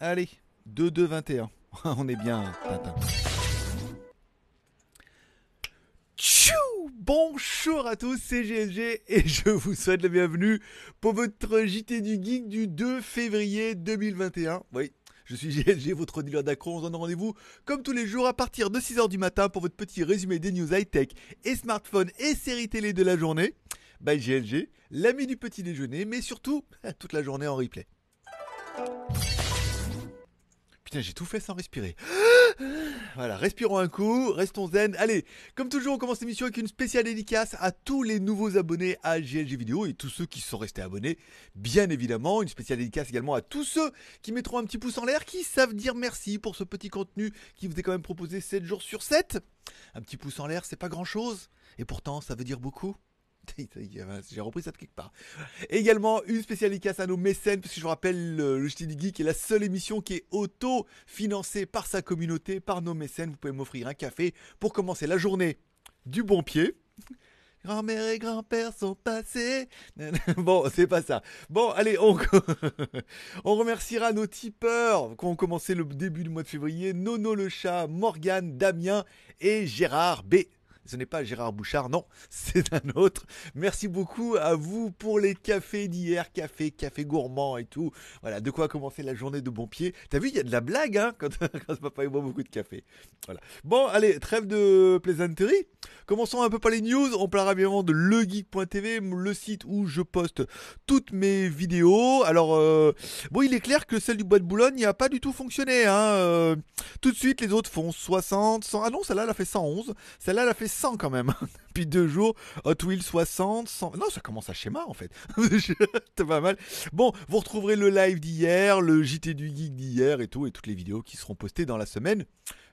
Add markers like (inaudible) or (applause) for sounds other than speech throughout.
Allez, 2-2-21. (laughs) On est bien, Tintin. Tchou Bonjour à tous, c'est GLG et je vous souhaite la bienvenue pour votre JT du Geek du 2 février 2021. Oui, je suis GLG, votre dealer d'accro. On se donne rendez-vous comme tous les jours à partir de 6h du matin pour votre petit résumé des news high-tech et smartphones et séries télé de la journée. Bye GLG, l'ami du petit déjeuner, mais surtout (laughs) toute la journée en replay j'ai tout fait sans respirer. (gasps) Voilà, respirons un coup, restons zen. Allez, comme toujours, on commence l'émission avec une spéciale dédicace à tous les nouveaux abonnés à GLG Vidéo et tous ceux qui sont restés abonnés, bien évidemment. Une spéciale dédicace également à tous ceux qui mettront un petit pouce en l'air, qui savent dire merci pour ce petit contenu qui vous est quand même proposé 7 jours sur 7. Un petit pouce en l'air, c'est pas grand chose, et pourtant ça veut dire beaucoup. J'ai repris ça de quelque part. Également, une spéciale dédicace à nos mécènes, parce que je vous rappelle, le JTDG Geek est la seule émission qui est auto-financée par sa communauté, par nos mécènes. Vous pouvez m'offrir un café pour commencer la journée du bon pied. Grand-mère et grand-père sont passés. (laughs) bon, c'est pas ça. Bon, allez, on, (laughs) on remerciera nos tipeurs qui ont commencé le début du mois de février. Nono le chat, Morgane, Damien et Gérard B. Ce n'est pas Gérard Bouchard, non, (laughs) c'est un autre. Merci beaucoup à vous pour les cafés d'hier, café, café gourmand et tout. Voilà, de quoi commencer la journée de bon pied. T'as vu, il y a de la blague hein, (laughs) quand, grand papa boit beaucoup de café. Voilà. Bon, allez, trêve de plaisanterie. Commençons un peu par les news. On parlera bien de legeek.tv, le site où je poste toutes mes vidéos. Alors, euh, bon, il est clair que celle du bois de Boulogne n'a pas du tout fonctionné. Hein. Euh, tout de suite, les autres font 60, 100. Ah non, celle-là, elle a fait 111. Celle-là, elle a fait 100 quand même. Hein. (laughs) Puis deux jours, Hot Wheels 60, 100... Non, ça commence à schéma en fait. C'est (laughs) pas mal. Bon, vous retrouverez le live d'hier, le JT du Geek d'hier et tout, et toutes les vidéos qui seront postées dans la semaine.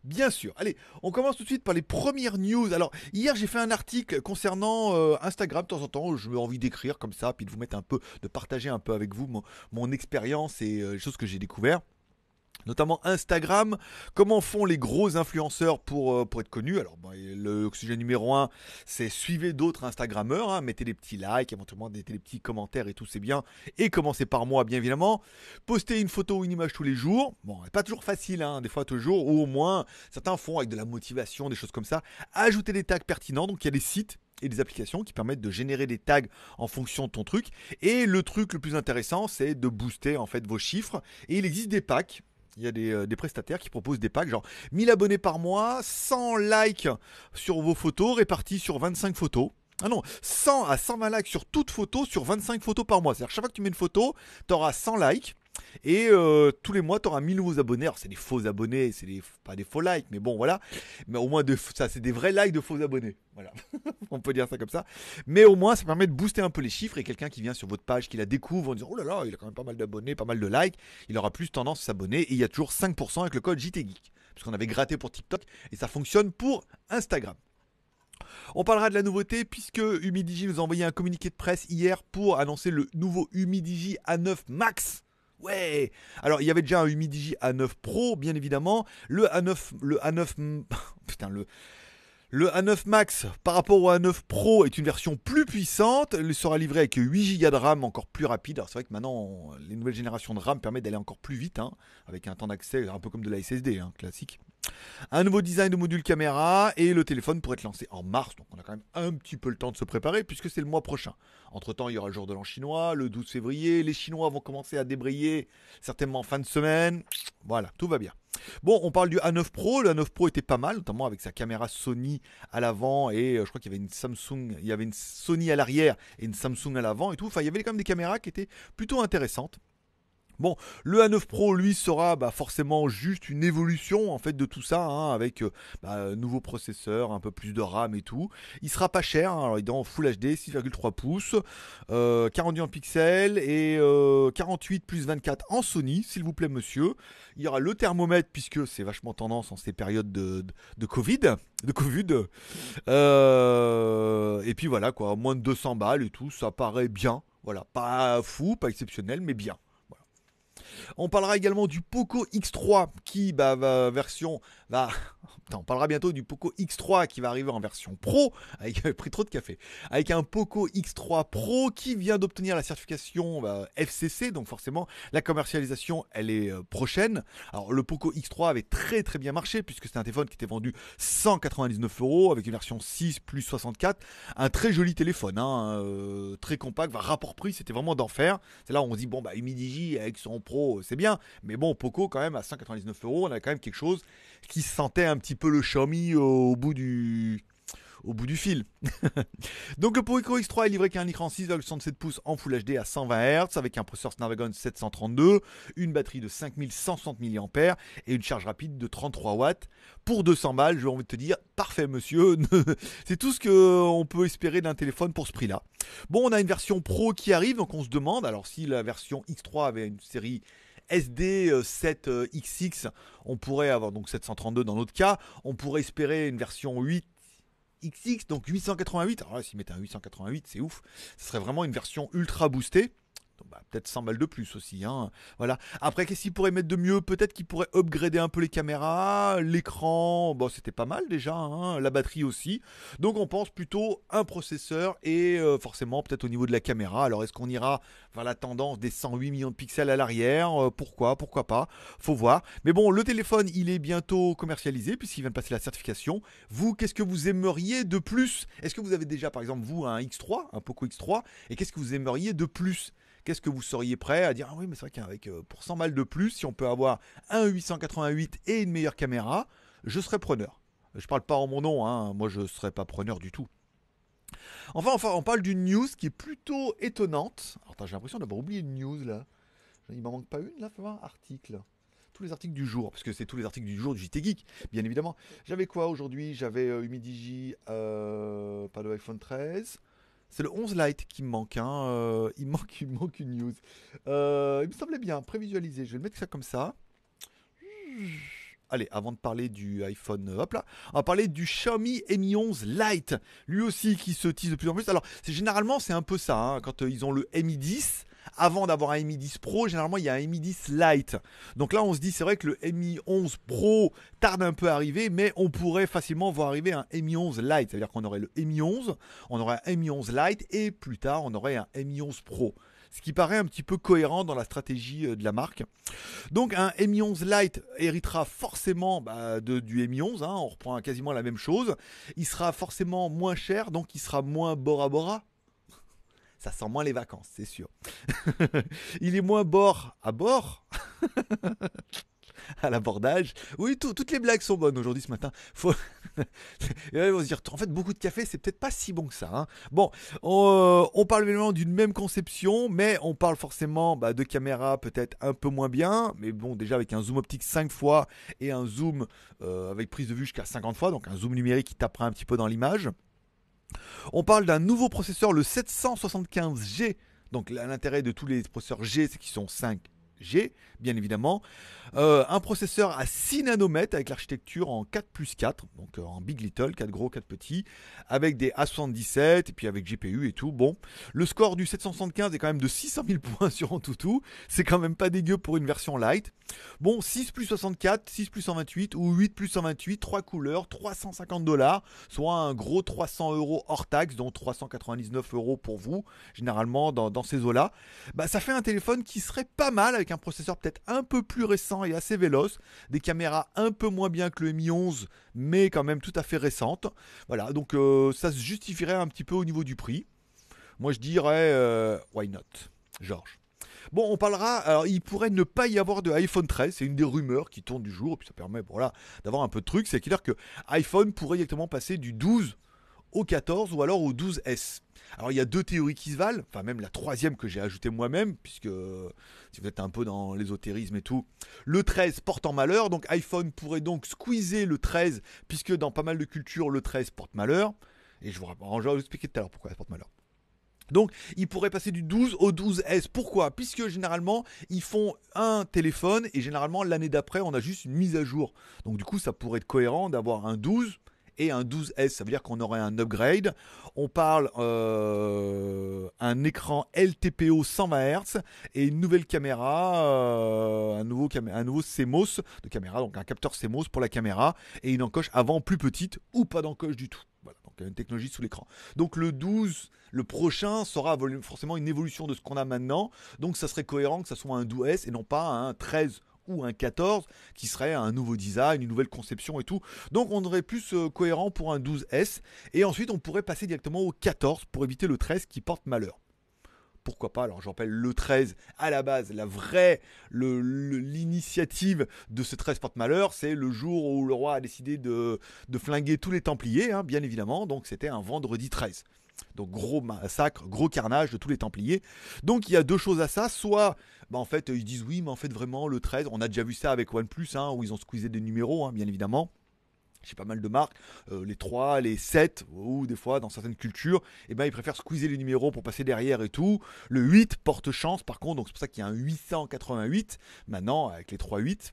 Bien sûr. Allez, on commence tout de suite par les premières news. Alors, hier, j'ai fait un article concernant euh, Instagram. De temps en temps, je me envie d'écrire comme ça, puis de vous mettre un peu, de partager un peu avec vous mon, expérience et euh, les choses que j'ai découvertes notamment Instagram. Comment font les gros influenceurs pour, euh, pour être connus Alors, le sujet numéro un, c'est suivez d'autres Instagrammeurs, hein. mettez des petits likes, éventuellement des, petits commentaires et tout, c'est bien. Et commencez par moi, bien évidemment. Postez une photo ou une image tous les jours. Bon, pas toujours facile, hein. des fois toujours, ou au moins certains font avec de la motivation, des choses comme ça. Ajouter des tags pertinents, donc il y a des sites et des applications qui permettent de générer des tags en fonction de ton truc. Et le truc le plus intéressant, c'est de booster en fait vos chiffres. Et il existe des packs il y a euh, des, prestataires qui proposent des packs genre 1000 abonnés par mois, 100 likes sur vos photos répartis sur 25 photos. Ah non, 100 à 120 likes sur toute photo sur 25 photos par mois. C'est-à-dire chaque fois que tu mets une photo, tu auras 100 likes et euh, tous les mois, tu auras 1000 nouveaux abonnés. Alors, c'est des faux abonnés, c'est pas des faux likes, mais bon, voilà. Mais au moins, ça, c'est des vrais likes de faux abonnés. Voilà, (laughs) on peut dire ça comme ça. Mais au moins, ça permet de booster un peu les chiffres. Et quelqu'un qui vient sur votre page, qui la découvre en disant Oh là là, il a quand même pas mal d'abonnés, pas mal de likes, il aura plus tendance à s'abonner. Et il y a toujours 5% avec le code JTGeek. qu'on avait gratté pour TikTok et ça fonctionne pour Instagram. On parlera de la nouveauté puisque Humidigi nous a envoyé un communiqué de presse hier pour annoncer le nouveau Humidigi A9 Max Ouais Alors, il y avait déjà un Humidigi A9 Pro, bien évidemment. Le A9. Le A9. (laughs) Putain, le, le A9 Max par rapport au A9 Pro est une version plus puissante. Il sera livré avec 8 Go de RAM encore plus rapide. Alors c'est vrai que maintenant les nouvelles générations de RAM permettent d'aller encore plus vite hein, avec un temps d'accès un peu comme de la SSD hein, classique. Un nouveau design de module caméra et le téléphone pourrait être lancé en mars, donc on a quand même un petit peu le temps de se préparer puisque c'est le mois prochain. Entre temps, il y aura le jour de l'an chinois, le 12 février, les Chinois vont commencer à débrayer certainement fin de semaine. Voilà, tout va bien. Bon, on parle du A9 Pro. Le A9 Pro était pas mal, notamment avec sa caméra Sony à l'avant et euh, je crois qu'il y avait une Samsung, il y avait une Sony à l'arrière et une Samsung à l'avant et tout. Enfin, il y avait quand même des caméras qui étaient plutôt intéressantes. Bon, le A9 Pro, lui, sera bah, forcément juste une évolution en fait de tout ça, hein, avec euh, bah, nouveau processeur, un peu plus de RAM et tout. Il sera pas cher, hein, alors il est euh, en Full HD, 6,3 pouces, 41 pixels et 48 euh, plus 24 en Sony, s'il vous plaît, monsieur. Il y aura le thermomètre, puisque c'est vachement tendance en ces périodes de, Covid. De Covid. et puis voilà, quoi, moins de 200 balles et tout, ça paraît bien. Voilà, pas fou, pas exceptionnel, mais bien. On parlera également du Poco X3 qui, bah, version bah, (laughs) on parlera bientôt du Poco X3 qui va arriver en version pro, avec euh, pris trop de café, avec un Poco X3 Pro qui vient d'obtenir la certification euh, FCC, donc forcément la commercialisation elle est euh, prochaine. Alors le Poco X3 avait très très bien marché puisque c'est un téléphone qui était vendu 199 euros avec une version 6 plus 64, un très joli téléphone, hein, très compact, rapport prix c'était vraiment d'enfer. C'est là où on se dit bon bah j avec son Pro c'est bien, mais bon Poco quand même à 199 euros on a quand même quelque chose qui sentait un petit peu le Xiaomi au, bout du au bout du fil. (laughs) Donc le Poco X3 est livré qu'un écran 6,67 pouces en Full HD à 120 Hz avec un processeur Snapdragon 732, une batterie de 5160 mAh et une charge rapide de 33 watts pour 200 balles. vais envie de te dire parfait monsieur, (laughs) c'est tout ce que on peut espérer d'un téléphone pour ce prix-là. Bon, on a une version Pro qui arrive donc on se demande alors si la version X3 avait une série SD7XX, euh, on pourrait avoir donc 732 dans notre cas, on pourrait espérer une version 8 XX, donc 888. Alors là, s'ils mettent un 888, c'est ouf. Ce serait vraiment une version ultra boostée. Bah, peut-être 100 balles de plus aussi. Hein. Voilà. Après, qu'est-ce qu'il pourrait mettre de mieux Peut-être qu'il pourrait upgrader un peu les caméras, l'écran. Bon, c'était pas mal déjà. Hein, la batterie aussi. Donc, on pense plutôt un processeur et euh, forcément peut-être au niveau de la caméra. Alors, est-ce qu'on ira vers la tendance des 108 millions de pixels à l'arrière euh, Pourquoi Pourquoi pas Faut voir. Mais bon, le téléphone, il est bientôt commercialisé puisqu'il vient de passer la certification. Vous, qu'est-ce que vous aimeriez de plus Est-ce que vous avez déjà, par exemple, vous, un X3, un Poco X3 Et qu'est-ce que vous aimeriez de plus Qu'est-ce que vous seriez prêt à dire Ah oui, mais c'est vrai qu'avec euh, pour 100 mal de plus, si on peut avoir un 888 et une meilleure caméra, je serais preneur. Je parle pas en mon nom, hein, moi je serais pas preneur du tout. Enfin, on parle d'une news qui est plutôt étonnante. j'ai l'impression d'avoir oublié une news là. Il m'en manque pas une là, faut voir, article tous les articles du jour, parce que c'est tous les articles du jour du JT Geek, bien évidemment. J'avais quoi aujourd'hui J'avais euh, euh, pas de iPhone 13. C'est le 11 Lite qui me manque. Hein. Euh, il, manque il manque une news. Euh, il me semblait bien, prévisualisé. Je vais le mettre ça comme ça. Allez, avant de parler du iPhone, euh, hop là, on va parler du Xiaomi Mi 11 Lite. Lui aussi qui se tisse de plus en plus. Alors, c'est généralement, c'est un peu ça. Hein, quand ils ont le Mi 10, avant d'avoir un Mi 10 Pro, généralement il y a un Mi 10 Lite. Donc là on se dit c'est vrai que le Mi 11 Pro tarde un peu à arriver, mais on pourrait facilement voir arriver un Mi 11 Lite. C'est-à-dire qu'on aurait le Mi 11, on aurait un Mi 11 Lite et plus tard on aurait un Mi 11 Pro ce qui paraît un petit peu cohérent dans la stratégie euh, de la marque. Donc un Mi 11 Lite héritera forcément bah, de, du Mi 11, hein. on reprend quasiment la même chose. Il sera forcément moins cher, donc il sera moins Bora Bora ça sent moins les vacances, c'est sûr. (laughs) il est moins bord à bord. (laughs) à l'abordage. Oui, toutes les blagues sont bonnes aujourd'hui ce matin. Faut... (laughs) dire, en fait, beaucoup de café, c'est peut-être pas si bon que ça. Hein. Bon, euh, on, parle évidemment d'une même conception, mais on parle forcément bah, de caméra peut-être un peu moins bien, mais bon, déjà avec un zoom optique 5 fois et un zoom euh, avec prise de vue jusqu'à 50 fois, donc un zoom numérique qui tapera un petit peu dans l'image. On parle d'un nouveau processeur, le 775G. Donc l'intérêt de tous les processeurs G, c'est qu'ils sont 5 j'ai bien évidemment. Euh, un processeur à 6 nanomètres avec l'architecture en 4 plus 4, donc euh, en big little, 4 gros, 4 petits, avec des A77 et puis avec GPU et tout. Bon, le score du 775 est quand même de 600 000 (laughs) points sur Antutu, c'est quand même pas dégueu pour une version light. Bon, 6 plus 64, 6 plus 128 ou 8 plus 128, 3 couleurs, 350 dollars, soit un gros 300 euros hors taxe, dont 399 euros pour vous, généralement dans, ces eaux-là. Bah, ça fait un téléphone qui serait pas mal avec un processeur peut-être un peu plus récent et assez véloce, des caméras un peu moins bien que le Mi 11, mais quand même tout à fait récentes. Voilà, donc euh, ça se justifierait un petit peu au niveau du prix. Moi je dirais, euh, why not, Georges Bon, on parlera. Alors, il pourrait ne pas y avoir de iPhone 13. C'est une des rumeurs qui tourne du jour. Et puis, ça permet, voilà, d'avoir un peu de trucs. C'est dire que iPhone pourrait directement passer du 12 au 14 ou alors au 12S. Alors il y a deux théories qui se valent, enfin même la troisième que j'ai ajoutée moi-même, puisque euh, si vous êtes un peu dans l'ésotérisme et tout, le 13 porte en malheur, donc iPhone pourrait donc squeezer le 13, puisque dans pas mal de cultures, le 13 porte malheur. Et je vous, je vais vous expliquer tout à l'heure pourquoi ça porte malheur. Donc, il pourrait passer du 12 au 12S. Pourquoi Puisque généralement, ils font un téléphone et généralement, l'année d'après, on a juste une mise à jour. Donc, du coup, ça pourrait être cohérent d'avoir un 12 et un 12S. Ça veut dire qu'on aurait un upgrade. On parle euh, un écran LTPO 120 Hz et une nouvelle caméra, euh, un, nouveau CMOS de caméra, donc un capteur CMOS pour la caméra et une encoche avant plus petite ou pas d'encoche du tout. Voilà, donc une technologie sous l'écran. Donc le 12, le prochain sera forcément une évolution de ce qu'on a maintenant. Donc ça serait cohérent que ça soit un 12S et non pas un 13 ou un 14 qui serait un nouveau design, une nouvelle conception et tout. Donc on aurait plus euh, cohérent pour un 12S et ensuite on pourrait passer directement au 14 pour éviter le 13 qui porte malheur pourquoi pas Alors je rappelle le 13 à la base, la vraie, l'initiative de ce 13 porte-malheur, c'est le jour où le roi a décidé de, flinguer tous les Templiers, hein, bien évidemment. Donc c'était un vendredi 13. Donc gros massacre, gros carnage de tous les Templiers. Donc il y a deux choses à ça. Soit, bah, en fait, ils disent oui, mais en fait vraiment le 13, on a déjà vu ça avec OnePlus, hein, où ils ont squeezé des numéros, hein, bien évidemment. J'ai pas mal de marques, euh, les 3, les 7, ou des fois dans certaines cultures, eh ben, ils préfèrent squeezer les numéros pour passer derrière et tout. Le 8 porte chance par contre, donc c'est pour ça qu'il y a un 888 maintenant avec les 3-8.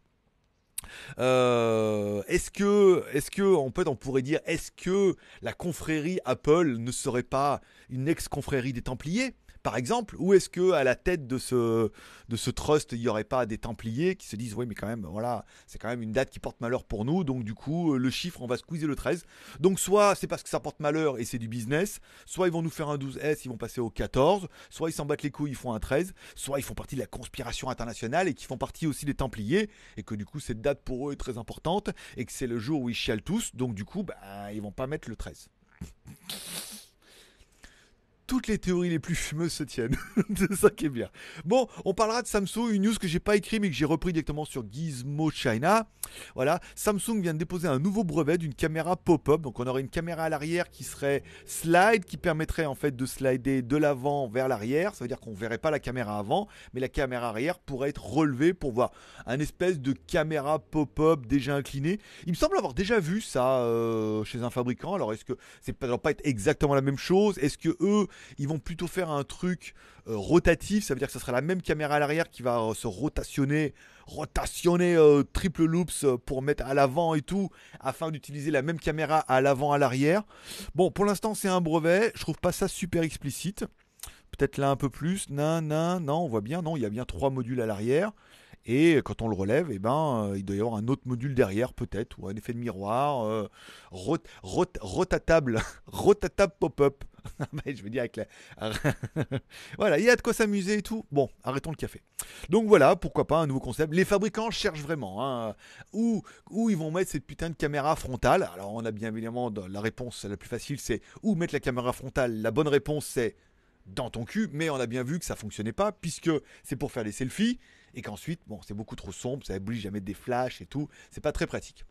Euh, est-ce que, est-ce que, en fait, on pourrait dire, est-ce que la confrérie Apple ne serait pas une ex-confrérie des Templiers par exemple, où est-ce que à la tête de ce, de ce trust, il n'y aurait pas des Templiers qui se disent, oui, mais quand même, voilà, c'est quand même une date qui porte malheur pour nous, donc du coup, euh, le chiffre, on va squeezer le 13. Donc soit c'est parce que ça porte malheur et c'est du business, soit ils vont nous faire un 12S, ils vont passer au 14, soit ils s'en battent les couilles, ils font un 13, soit ils font partie de la conspiration internationale et qui font partie aussi des Templiers, et que du coup, cette date pour eux est très importante, et que c'est le jour où ils chialent tous, donc du coup, bah, ils vont pas mettre le 13 toutes les théories les plus fumeuses se tiennent. (laughs) c'est ça qui est bien. Bon, on parlera de Samsung, une news que j'ai pas écrite mais que j'ai repris directement sur Gizmo China. Voilà, Samsung vient de déposer un nouveau brevet d'une caméra pop-up. Donc on aurait une caméra à l'arrière qui serait slide, qui permettrait en fait de slider de l'avant vers l'arrière. Ça veut dire qu'on verrait pas la caméra avant, mais la caméra arrière pourrait être relevée pour voir un espèce de caméra pop-up déjà inclinée. Il me semble avoir déjà vu ça euh, chez un fabricant. Alors est-ce que c'est pas, pas être exactement la même chose Est-ce que eux ils vont plutôt faire un truc euh, rotatif, ça veut dire que ce sera la même caméra à l'arrière qui va euh, se rotationner, rotationner euh, triple loops pour mettre à l'avant et tout, afin d'utiliser la même caméra à l'avant, à l'arrière. Bon, pour l'instant c'est un brevet, je trouve pas ça super explicite. Peut-être là un peu plus, non, non, non, on voit bien, non, il y a bien trois modules à l'arrière. Et quand on le relève, eh ben, il doit y avoir un autre module derrière, peut-être, ou un effet de miroir, rotatable, (laughs) rotatable pop-up. (laughs) je veux dire avec la... (laughs) voilà, il y a de quoi s'amuser et tout. Bon, arrêtons le café. Donc voilà, pourquoi pas un nouveau concept. Les fabricants cherchent vraiment hein. où, ils vont mettre cette putain de caméra frontale. Alors on a bien évidemment la réponse la plus facile, c'est où mettre la caméra frontale. La bonne réponse c'est dans ton cul, mais on a bien vu que ça fonctionnait pas puisque c'est pour faire des selfies et qu'ensuite, bon, c'est beaucoup trop sombre, ça oblige à mettre des flashs et tout, c'est pas très pratique.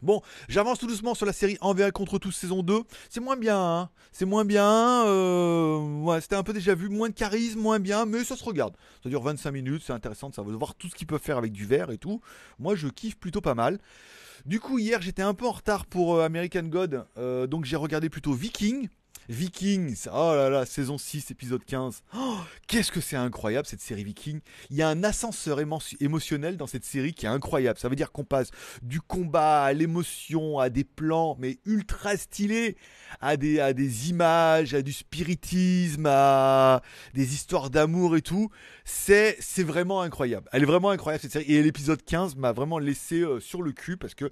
Bon, j'avance tout doucement sur la série Envers contre tous saison 2. C'est moins bien, hein. c'est moins bien. Euh, c'était un peu déjà vu, moins de charisme, moins bien, mais ça se regarde. Ça dure 25 minutes, c'est intéressant, ça savoir voir tout ce qu'ils peuvent faire avec du verre et tout. Moi, je kiffe plutôt pas mal. Du coup, hier, j'étais un peu en retard pour euh, American God, euh, donc j'ai regardé plutôt Viking. Vikings, oh là là, saison 6, épisode 15. Qu'est-ce que c'est incroyable cette série Vikings, Il y a un ascenseur émotionnel dans cette série qui est incroyable. Ça veut dire qu'on passe du combat à l'émotion, à des plans, mais ultra stylés, à des, à des images, à du spiritisme, à des histoires d'amour et tout. C'est vraiment incroyable. Elle est vraiment incroyable cette série. Et l'épisode 15 m'a vraiment laissé euh, sur le cul parce que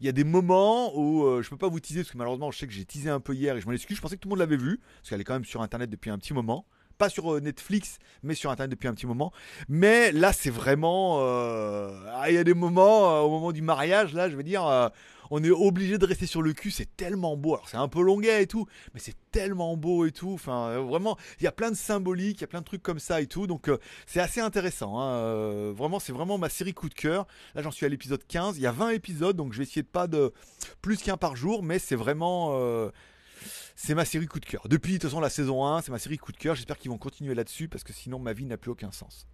il y a des moments où je euh, je peux pas vous teaser parce que malheureusement je sais que j'ai teasé un peu hier et je m'en excuse. Je pensais que tout le monde l'avait vu, parce qu'elle est quand même sur Internet depuis un petit moment. Pas sur euh, Netflix, mais sur Internet depuis un petit moment. Mais là, c'est vraiment... Euh, ah, il y a des moments, euh, au moment du mariage, là, je veux dire, on est obligé de rester sur le cul, c'est tellement beau. Alors c'est un peu longuet et tout, mais c'est tellement beau et tout. Enfin, vraiment, il y a plein de symboliques, il y a plein de trucs comme ça et tout. Donc c'est assez intéressant. Hein. vraiment, c'est vraiment ma série coup de cœur. Là, j'en suis à l'épisode 15. Il y a 20 épisodes, donc je vais essayer de pas de plus qu'un par jour, mais c'est vraiment c'est ma série coup de cœur. Depuis, de toute façon, la saison 1, c'est ma série coup de cœur. J'espère qu'ils vont continuer là-dessus parce que sinon, ma vie n'a plus aucun sens.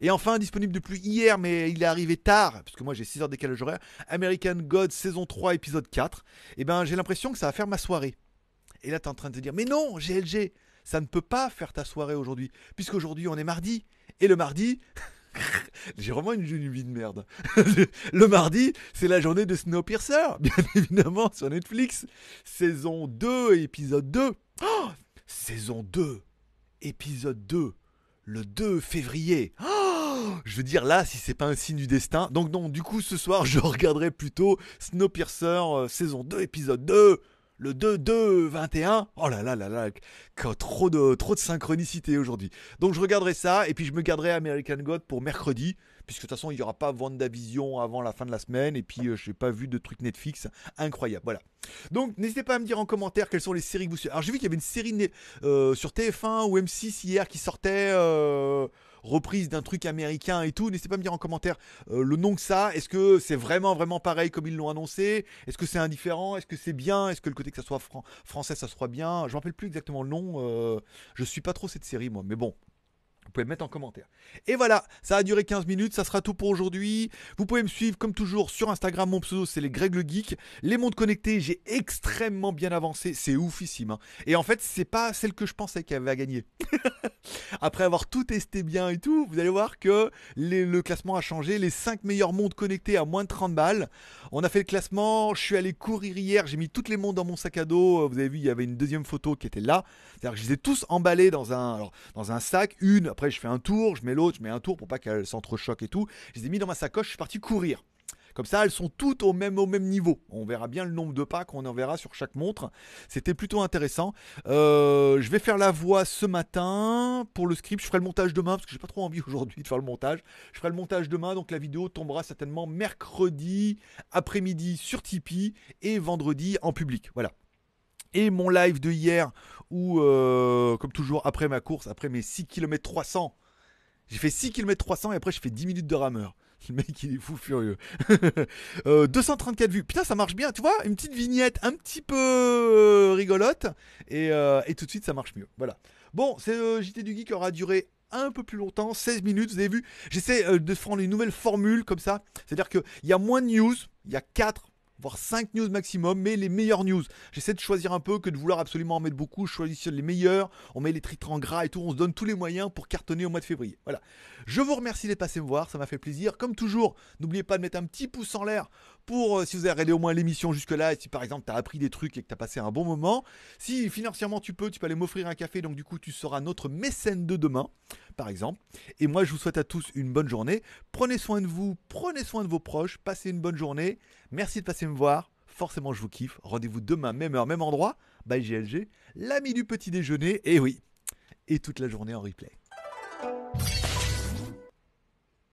Et enfin, disponible depuis hier, mais il est arrivé tard, parce que moi j'ai 6 heures décalage horaire, American God saison 3 épisode 4. Et eh ben j'ai l'impression que ça va faire ma soirée. Et là t'es en train de te dire, mais non, GLG, ça ne peut pas faire ta soirée aujourd'hui, puisqu'aujourd'hui on est mardi. Et le mardi, (laughs) (laughs) J'ai vraiment une, jolie vie de merde. (laughs) le mardi, c'est la journée de Snowpiercer, (laughs) bien évidemment, sur Netflix. Saison 2, épisode 2. saison 2, épisode 2, le 2 février. Oh je veux dire là, si c'est pas un signe du destin. Donc non, du coup, ce soir, je regarderai plutôt Snowpiercer, euh, saison 2, épisode 2 le 2-2-21. Oh là là là là, trop de, trop de synchronicité aujourd'hui. Donc je regarderai ça et puis je me garderai American God pour mercredi. Puisque de toute façon, il n'y aura pas WandaVision avant la fin de la semaine. Et puis, euh, je n'ai pas vu de truc Netflix. Incroyable. Voilà. Donc, n'hésitez pas à me dire en commentaire quelles sont les séries que vous suivez. Alors, j'ai vu qu'il y avait une série euh, sur TF1 ou M6 hier qui sortait. Euh, reprise d'un truc américain et tout. N'hésitez pas à me dire en commentaire euh, le nom que ça. Est-ce que c'est vraiment, vraiment pareil comme ils l'ont annoncé Est-ce que c'est indifférent Est-ce que c'est bien Est-ce que le côté que ça soit français, ça soit bien Je ne me rappelle plus exactement le nom. Euh, je suis pas trop cette série, moi. Mais bon, vous pouvez me mettre en commentaire. Et voilà, ça a duré 15 minutes, ça sera tout pour aujourd'hui. Vous pouvez me suivre comme toujours sur Instagram, mon pseudo c'est les Greg le Geek. Les mondes connectés, j'ai extrêmement bien avancé, c'est oufissime. Hein. Et en fait, c'est pas celle que je pensais qu'elle avait à gagner. (laughs) Après avoir tout testé bien et tout, vous allez voir que le classement a changé. Les 5 meilleurs mondes connectés à moins de 30 balles. On a fait le classement, je suis allé courir hier, j'ai mis toutes les mondes dans mon sac à dos. Vous avez vu, il y avait une deuxième photo qui était là. C'est-à-dire que je les ai tous emballés dans un, dans un sac, une après je fais un tour, je mets l'autre, je mets un tour pour pas qu'elles s'entrechoquent et tout. Je les ai mis dans ma sacoche, je suis parti courir. Comme ça, elles sont toutes au même, niveau. On verra bien le nombre de pas qu'on en verra sur chaque montre. C'était plutôt intéressant. Euh, je vais faire la voix ce matin pour le script. Je ferai le montage demain parce que j'ai pas trop envie (laughs) aujourd'hui de faire le montage. Je ferai le montage demain, donc la vidéo tombera certainement mercredi après-midi sur Tipeee et vendredi en public. Voilà et mon live de hier où euh, euh, comme toujours, après ma course, après mes 6 km 300, j'ai fait 6 km 300 et après je fais 10 minutes de rameur. (laughs) Le mec, il est fou furieux. 234 (laughs) euh, vues. Putain, ça marche bien, tu vois. Une petite vignette un petit peu euh, rigolote. Et, tout de suite, ça marche mieux. Voilà. Bon, c'est le JT du Geek aura duré un peu plus longtemps, 16 minutes, vous avez vu. J'essaie de prendre une nouvelle formule comme ça. C'est-à-dire qu'il y a moins de news, il y a 4 voire 5 news maximum, mais les meilleures news. J'essaie de choisir un peu que de vouloir absolument en mettre beaucoup. Je choisis les meilleurs, on met les tritres en gras et tout, on se donne tous les moyens pour cartonner au mois de février. Voilà. Je vous remercie d'être passé me voir, ça m'a fait plaisir. Comme toujours, n'oubliez pas de mettre un petit pouce en l'air pour euh, si vous avez regardé au moins l'émission jusque-là et si par exemple tu as appris des trucs et que tu as passé un bon moment. Si financièrement tu peux, tu peux aller m'offrir un café, donc du coup tu seras notre mécène de demain, par exemple. Et moi je vous souhaite à tous une bonne journée. Prenez soin de vous, prenez soin de vos proches, passez une bonne journée. Merci de passer voir, forcément je vous kiffe. Rendez-vous demain, même heure, même endroit, Bye GLG, l'ami du petit déjeuner, et oui, et toute la journée en replay.